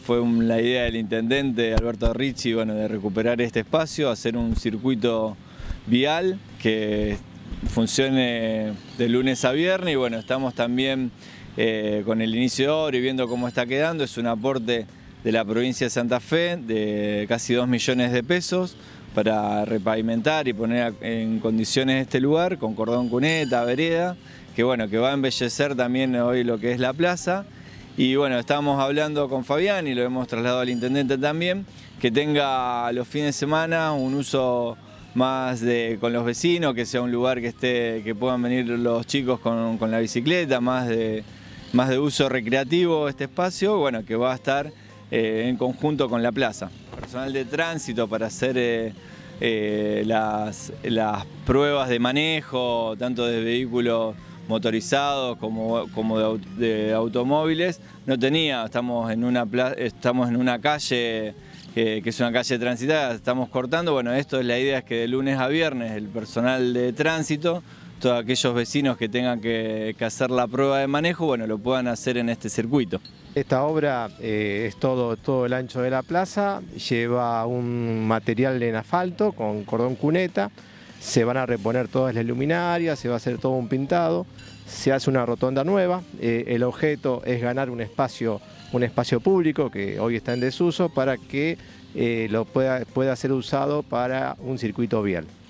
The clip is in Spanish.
Fue la idea del intendente Alberto Ricci de recuperar este espacio, hacer un circuito vial que funcione de lunes a viernes y bueno, estamos también eh, con el inicio de oro y viendo cómo está quedando. Es un aporte de la provincia de Santa Fe de casi 2 millones de pesos para repavimentar y poner en condiciones este lugar con cordón cuneta, vereda, que bueno, que va a embellecer también hoy lo que es la plaza. Y bueno, estábamos hablando con Fabián y lo hemos trasladado al intendente también, que tenga los fines de semana un uso más con los vecinos, que sea un lugar que esté, que puedan venir los chicos con, la bicicleta, más de, más de uso recreativo este espacio, bueno, que va a estar eh, en conjunto con la plaza. Personal de tránsito para hacer eh, eh, las, las pruebas de manejo, tanto de vehículos motorizados como, de, automóviles, no tenía, estamos en una, estamos en una calle eh, que es una calle transitada, estamos cortando, bueno, esto es la idea, es que de lunes a viernes el personal de tránsito, todos aquellos vecinos que tengan que, hacer la prueba de manejo, bueno, lo puedan hacer en este circuito. Esta obra eh, es todo, todo el ancho de la plaza, lleva un material en asfalto con cordón cuneta, se van a reponer todas las luminarias, se va a hacer todo un pintado, se hace una rotonda nueva, eh, el objeto es ganar un espacio, un espacio público que hoy está en desuso para que eh, lo pueda, pueda ser usado para un circuito vial.